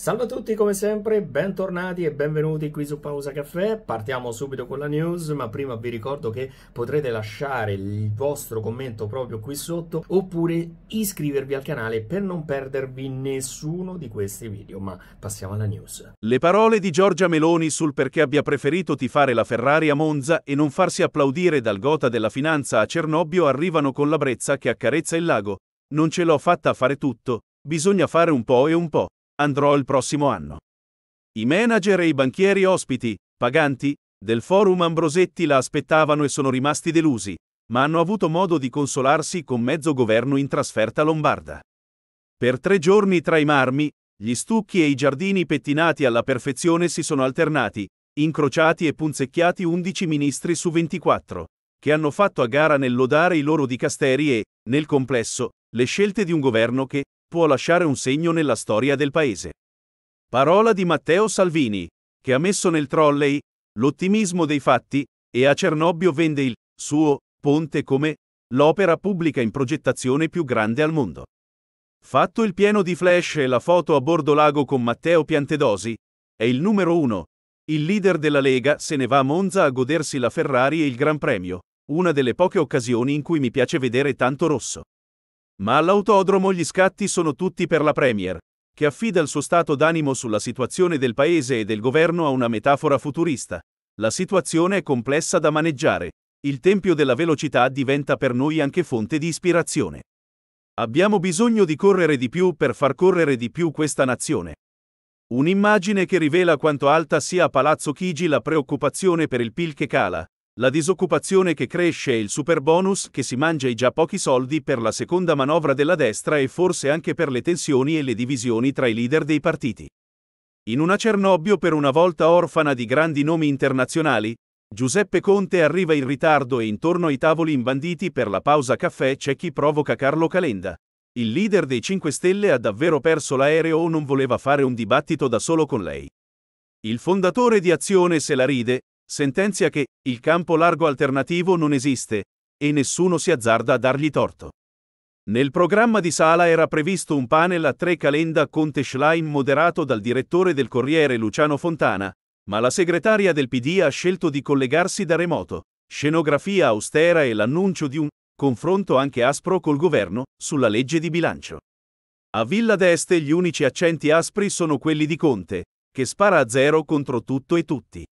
Salve a tutti come sempre, bentornati e benvenuti qui su Pausa Caffè. Partiamo subito con la news, ma prima vi ricordo che potrete lasciare il vostro commento proprio qui sotto oppure iscrivervi al canale per non perdervi nessuno di questi video. Ma passiamo alla news. Le parole di Giorgia Meloni sul perché abbia preferito tifare la Ferrari a Monza e non farsi applaudire dal gota della finanza a Cernobbio arrivano con la brezza che accarezza il lago. Non ce l'ho fatta a fare tutto, bisogna fare un po' e un po' andrò il prossimo anno. I manager e i banchieri ospiti, paganti, del forum Ambrosetti la aspettavano e sono rimasti delusi, ma hanno avuto modo di consolarsi con mezzo governo in trasferta lombarda. Per tre giorni tra i marmi, gli stucchi e i giardini pettinati alla perfezione si sono alternati, incrociati e punzecchiati 11 ministri su 24, che hanno fatto a gara nel lodare i loro dicasteri e, nel complesso, le scelte di un governo che, può lasciare un segno nella storia del paese. Parola di Matteo Salvini, che ha messo nel trolley l'ottimismo dei fatti e a Cernobbio vende il suo ponte come l'opera pubblica in progettazione più grande al mondo. Fatto il pieno di flash e la foto a bordo lago con Matteo Piantedosi, è il numero uno. Il leader della Lega se ne va a Monza a godersi la Ferrari e il Gran Premio, una delle poche occasioni in cui mi piace vedere tanto rosso. Ma all'autodromo gli scatti sono tutti per la Premier, che affida il suo stato d'animo sulla situazione del paese e del governo a una metafora futurista. La situazione è complessa da maneggiare. Il tempio della velocità diventa per noi anche fonte di ispirazione. Abbiamo bisogno di correre di più per far correre di più questa nazione. Un'immagine che rivela quanto alta sia a Palazzo Chigi la preoccupazione per il PIL che cala, la disoccupazione che cresce e il superbonus che si mangia i già pochi soldi per la seconda manovra della destra e forse anche per le tensioni e le divisioni tra i leader dei partiti. In una Cernobbio per una volta orfana di grandi nomi internazionali, Giuseppe Conte arriva in ritardo e intorno ai tavoli imbanditi per la pausa caffè c'è chi provoca Carlo Calenda. Il leader dei 5 Stelle ha davvero perso l'aereo o non voleva fare un dibattito da solo con lei. Il fondatore di Azione se la ride, Sentenzia che il campo largo alternativo non esiste e nessuno si azzarda a dargli torto. Nel programma di Sala era previsto un panel a tre calenda con Teschlein moderato dal direttore del Corriere Luciano Fontana, ma la segretaria del PD ha scelto di collegarsi da remoto. Scenografia austera e l'annuncio di un confronto anche aspro col governo sulla legge di bilancio. A Villa d'Este gli unici accenti aspri sono quelli di Conte, che spara a zero contro tutto e tutti.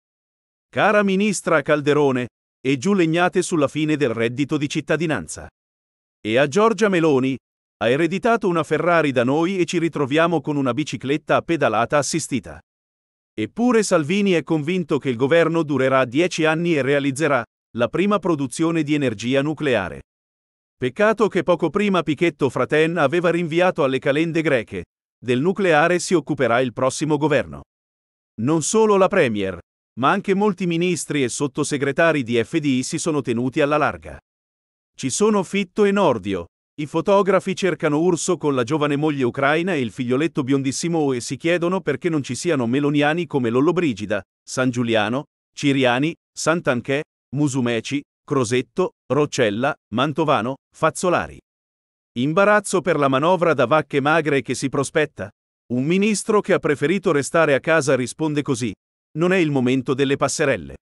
Cara ministra Calderone, e giù legnate sulla fine del reddito di cittadinanza. E a Giorgia Meloni, ha ereditato una Ferrari da noi e ci ritroviamo con una bicicletta a pedalata assistita. Eppure Salvini è convinto che il governo durerà dieci anni e realizzerà la prima produzione di energia nucleare. Peccato che poco prima Pichetto Fraten aveva rinviato alle calende greche. Del nucleare si occuperà il prossimo governo. Non solo la Premier, ma anche molti ministri e sottosegretari di FDI si sono tenuti alla larga. Ci sono Fitto e Nordio. I fotografi cercano Urso con la giovane moglie ucraina e il figlioletto biondissimo e si chiedono perché non ci siano meloniani come Lollobrigida, San Giuliano, Ciriani, Santanchè, Musumeci, Crosetto, Roccella, Mantovano, Fazzolari. Imbarazzo per la manovra da vacche magre che si prospetta? Un ministro che ha preferito restare a casa risponde così non è il momento delle passerelle.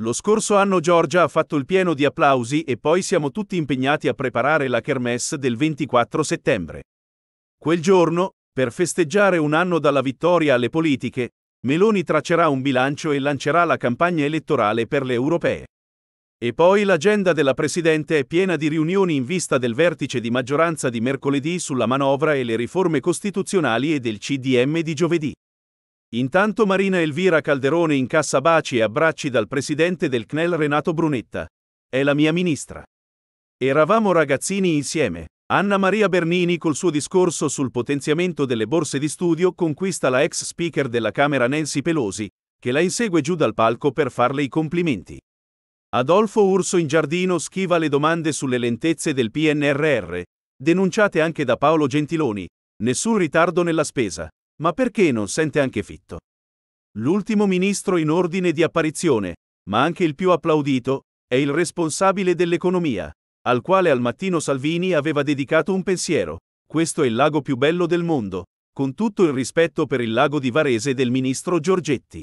Lo scorso anno Giorgia ha fatto il pieno di applausi e poi siamo tutti impegnati a preparare la kermesse del 24 settembre. Quel giorno, per festeggiare un anno dalla vittoria alle politiche, Meloni traccerà un bilancio e lancerà la campagna elettorale per le europee. E poi l'agenda della Presidente è piena di riunioni in vista del vertice di maggioranza di mercoledì sulla manovra e le riforme costituzionali e del CDM di giovedì. Intanto Marina Elvira Calderone incassa baci e abbracci dal presidente del CNEL Renato Brunetta. È la mia ministra. Eravamo ragazzini insieme. Anna Maria Bernini col suo discorso sul potenziamento delle borse di studio conquista la ex speaker della Camera Nancy Pelosi, che la insegue giù dal palco per farle i complimenti. Adolfo Urso in giardino schiva le domande sulle lentezze del PNRR, denunciate anche da Paolo Gentiloni, nessun ritardo nella spesa. Ma perché non sente anche Fitto? L'ultimo ministro in ordine di apparizione, ma anche il più applaudito, è il responsabile dell'economia, al quale al mattino Salvini aveva dedicato un pensiero. Questo è il lago più bello del mondo, con tutto il rispetto per il lago di Varese del ministro Giorgetti.